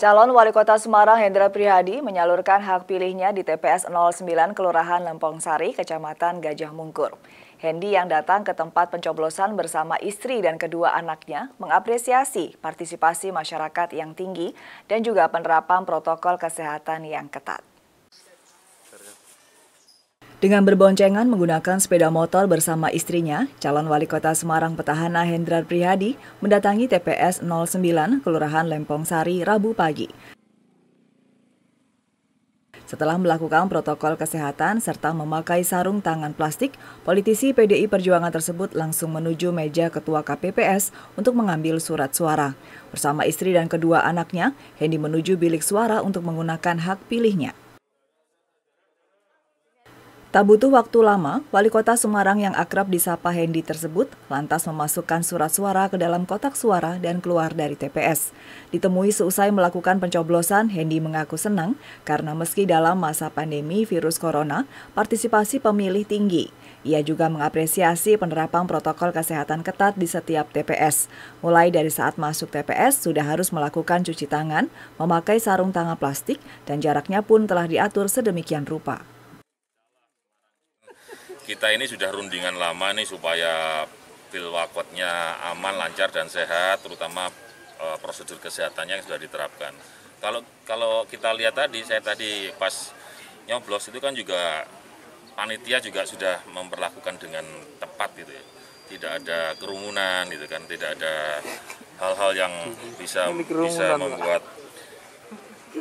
Calon Wali Kota Semarang Hendra Prihadi menyalurkan hak pilihnya di TPS 09 Kelurahan Lempong Sari, Kecamatan Gajah Mungkur. Hendi yang datang ke tempat pencoblosan bersama istri dan kedua anaknya mengapresiasi partisipasi masyarakat yang tinggi dan juga penerapan protokol kesehatan yang ketat. Dengan berboncengan menggunakan sepeda motor bersama istrinya, calon wali kota Semarang petahana Hendrar Prihadi mendatangi TPS 09 Kelurahan Lempong Sari Rabu pagi. Setelah melakukan protokol kesehatan serta memakai sarung tangan plastik, politisi PDI Perjuangan tersebut langsung menuju meja ketua KPPS untuk mengambil surat suara. Bersama istri dan kedua anaknya, Hendi menuju bilik suara untuk menggunakan hak pilihnya. Tak butuh waktu lama, wali kota Semarang yang akrab disapa Hendy tersebut lantas memasukkan surat suara ke dalam kotak suara dan keluar dari TPS. Ditemui seusai melakukan pencoblosan, Hendy mengaku senang karena meski dalam masa pandemi virus corona, partisipasi pemilih tinggi. Ia juga mengapresiasi penerapan protokol kesehatan ketat di setiap TPS. Mulai dari saat masuk TPS, sudah harus melakukan cuci tangan, memakai sarung tangan plastik, dan jaraknya pun telah diatur sedemikian rupa kita ini sudah rundingan lama nih supaya pilwakotnya aman, lancar dan sehat, terutama e, prosedur kesehatannya yang sudah diterapkan. Kalau kalau kita lihat tadi, saya tadi pas nyoblos itu kan juga panitia juga sudah memperlakukan dengan tepat gitu ya. Tidak ada kerumunan gitu kan, tidak ada hal-hal yang bisa bisa membuat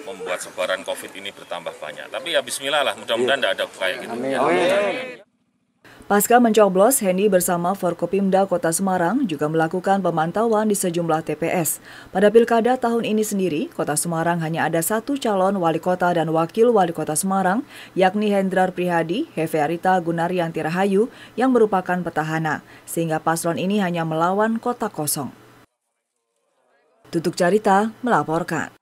membuat sebaran COVID ini bertambah banyak. Tapi ya Bismillah lah, mudah-mudahan tidak iya. ada kayak gitu. Amin. Amin. Pasca mencoblos, Hendy bersama Forkopimda Kota Semarang juga melakukan pemantauan di sejumlah TPS. Pada pilkada tahun ini sendiri, Kota Semarang hanya ada satu calon wali kota dan wakil wali kota Semarang, yakni Hendrar Prihadi, Heve Arita Gunaryanti Rahayu, yang merupakan petahana, sehingga paslon ini hanya melawan kota kosong. Tutuk Carita melaporkan.